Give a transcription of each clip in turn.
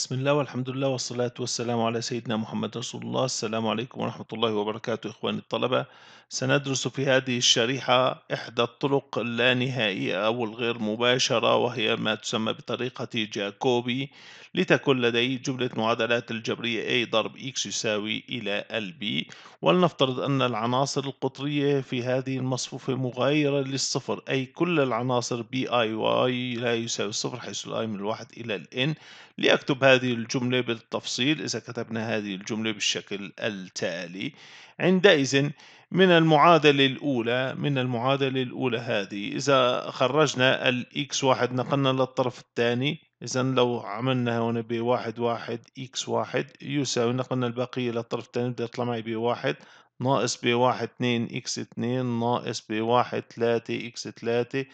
بسم الله والحمد لله والصلاة والسلام على سيدنا محمد رسول الله السلام عليكم ورحمة الله وبركاته إخواني الطلبة سندرس في هذه الشريحة إحدى الطرق اللانهائية أو الغير مباشرة وهي ما تسمى بطريقة جاكوبي لتكون لدي جملة معادلات الجبرية A ضرب X يساوي إلى B ولنفترض أن العناصر القطرية في هذه المصفوفة مغايرة للصفر أي كل العناصر BI I Y لا يساوي الصفر حيث I من الواحد إلى N لأكتب هذه الجملة بالتفصيل إذا كتبنا هذه الجملة بالشكل التالي عندئذ من المعادلة الأولى من المعادلة الأولى هذه إذا خرجنا الإكس واحد نقلنا للطرف الثاني إذا لو عملنا هنا 1 واحد إكس واحد يساوي نقلنا البقية للطرف الثاني بده يطلع معي ب1 ناقص ب1 اتنين إكس اتنين ناقص ب1 تلاتة إكس تلاتة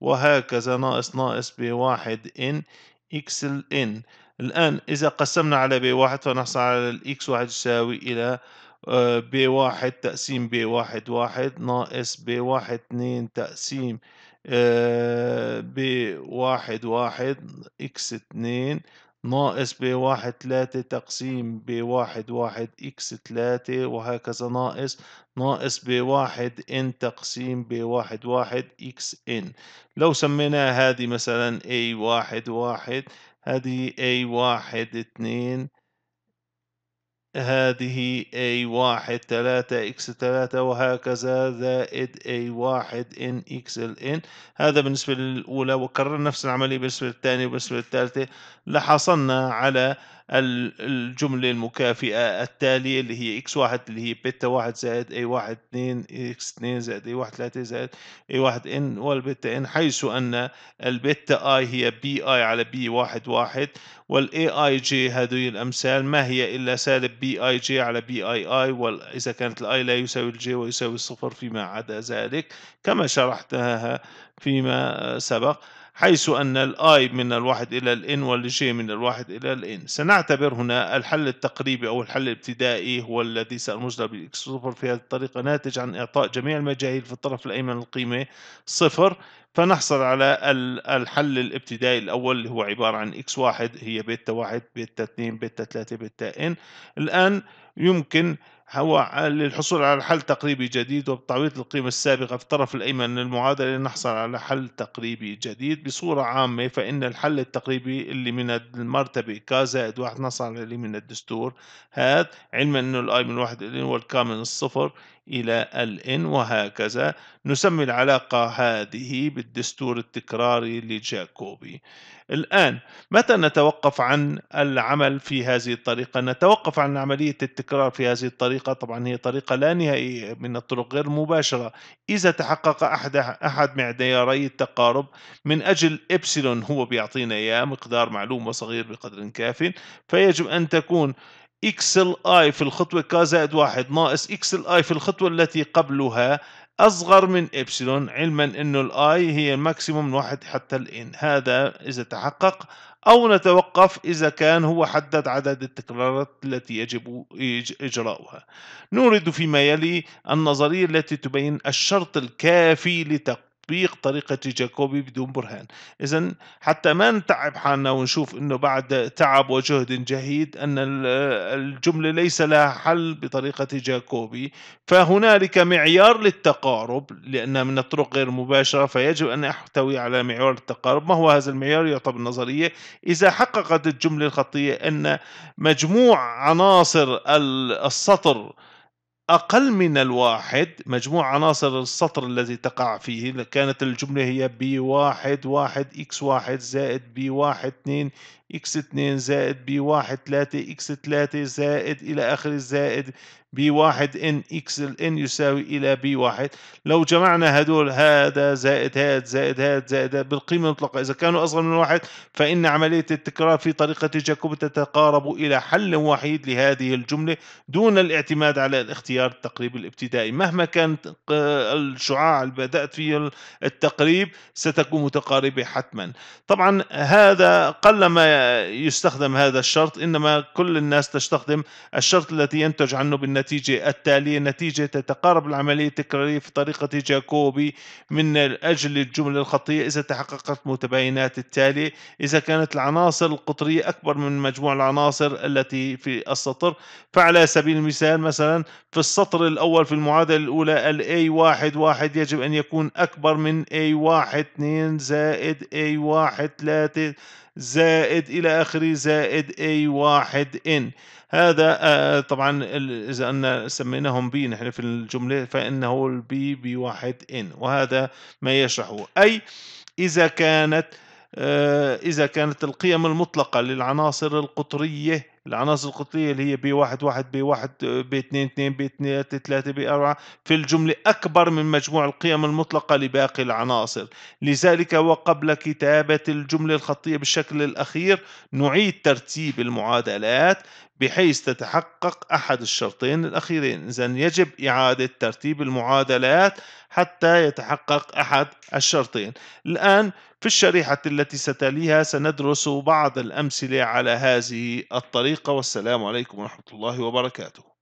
وهكذا ناقص ناقص بواحد إن إكس الإن الآن إذا قسمنا على بي واحد فنحصل على الإكس واحد يساوي إلى آه، بي واحد تقسيم بي واحد واحد ناقص بي واحد اثنين تقسيم آه، بي واحد واحد إكس اثنين ناقص ب واحد ثلاثة تقسيم ب واحد واحد إكس ثلاثة وهكذا ناقص ناقص ب واحد إن تقسيم ب واحد واحد إكس إن لو سميناها هذه مثلا A واحد واحد هذه A واحد اثنين هذه A واحد ثلاثة X ثلاثة وهكذا زائد A واحد N X ال N هذا بالنسبة للأولى وكرر نفس العملية بالنسبة للثانية وبالنسبة للثالثة لحصلنا على الجملة المكافئة التالية اللي هي إكس واحد اللي هي بيتا واحد زائد a واحد اثنين إكس اثنين زائد a واحد ثلاثة زائد a واحد إن والبيتا إن حيث أن البيتا أي هي بي أي على بي واحد واحد والأي أي جي هذه الأمثال ما هي إلا سالب بي أي جي على بي أي أي وإذا كانت الأي لا يساوي الجي ويساوي الصفر فيما عدا ذلك كما شرحناها فيما سبق حيث أن الآي من الواحد إلى الإن والجي من الواحد إلى الإن سنعتبر هنا الحل التقريبي أو الحل الابتدائي هو الذي سنجلب الإكس صفر في هذه الطريقة ناتج عن إعطاء جميع المجاهيل في الطرف الأيمن القيمة صفر فنحصل على الحل الابتدائي الأول اللي هو عبارة عن x1 هي بيتا 1 بيتا 2 بيتا 3 بيتا n الآن يمكن هو للحصول على حل تقريبي جديد وبتعويض القيمة السابقة في الطرف الأيمن من المعادلة نحصل على حل تقريبي جديد بصورة عامة فإن الحل التقريبي اللي من المرتبة ك زائد واحد نصل على اللي من الدستور هذا علما أنه الأي من واحد إلى هو من الصفر إلى ال وهكذا نسمي العلاقة هذه بالدستور التكراري لجاكوبي الآن متى نتوقف عن العمل في هذه الطريقة نتوقف عن عملية التكرار في هذه الطريقة طبعا هي طريقة لا نهائية من الطرق غير مباشرة إذا تحقق أحد أحد معياري التقارب من أجل إبسلون هو بيعطينا إياه مقدار معلوم وصغير بقدر كاف فيجب أن تكون إكسل آي في الخطوة كا زائد واحد ناقص إكسل آي في الخطوة التي قبلها أصغر من إبسلون علما أنه الآي هي الماكسيموم من واحد حتى الإن هذا إذا تحقق أو نتوقف إذا كان هو حدد عدد التكرارات التي يجب إجراؤها نورد فيما يلي النظرية التي تبين الشرط الكافي لتقويم تطبيق طريقة جاكوبي بدون برهان إذا حتى ما نتعب حالنا ونشوف أنه بعد تعب وجهد جهيد أن الجملة ليس لها حل بطريقة جاكوبي فهنالك معيار للتقارب لأنها من الطرق غير مباشرة فيجب أن أحتوي على معيار التقارب ما هو هذا المعيار يعتبر نظرية إذا حققت الجملة الخطية أن مجموع عناصر السطر أقل من الواحد مجموع عناصر السطر الذي تقع فيه كانت الجملة هي B1 واحد واحد x واحد زائد بي واحد اثنين x اثنين زائد بي واحد ثلاثة x ثلاثة زائد إلى آخر زائد بي واحد ان اكس الان يساوي الى بي واحد لو جمعنا هدول هذا زائد هاد زائد هاد زائد هاد بالقيمة المطلقة إذا كانوا أصغر من واحد فإن عملية التكرار في طريقة جاكوب تتقارب إلى حل وحيد لهذه الجملة دون الاعتماد على الاختيار التقريب الابتدائي مهما كان آه، الشعاع اللي بدأت فيه التقريب ستكون متقاربة حتما طبعا هذا قلما يستخدم هذا الشرط إنما كل الناس تستخدم الشرط التي ينتج عنه بالنتيجة النتيجة التالية نتيجة تتقارب العملية التكرارية في طريقة جاكوبي من أجل الجملة الخطية إذا تحققت متباينات التالية إذا كانت العناصر القطرية أكبر من مجموع العناصر التي في السطر فعلى سبيل المثال مثلا في السطر الأول في المعادلة الأولى الـ a 11 يجب أن يكون أكبر من a 12 زائد A13 زائد إلى آخره زائد A واحد N هذا آه، طبعا إذا أن سميناهم B نحن في الجملة فإنه البي بي واحد N وهذا ما يشرحه أي إذا كانت آه، إذا كانت القيم المطلقة للعناصر القطرية العناصر القطريه اللي هي بي 1 1 بي 1 بي 2 2 بي 2 3 بي 4 في الجمله اكبر من مجموع القيم المطلقه لباقي العناصر لذلك وقبل كتابه الجمله الخطيه بالشكل الاخير نعيد ترتيب المعادلات بحيث تتحقق احد الشرطين الاخيرين اذا يجب اعاده ترتيب المعادلات حتى يتحقق احد الشرطين الان في الشريحه التي ستليها سندرس بعض الامثله على هذه الطريقه الحقيقة والسلام عليكم ورحمة الله وبركاته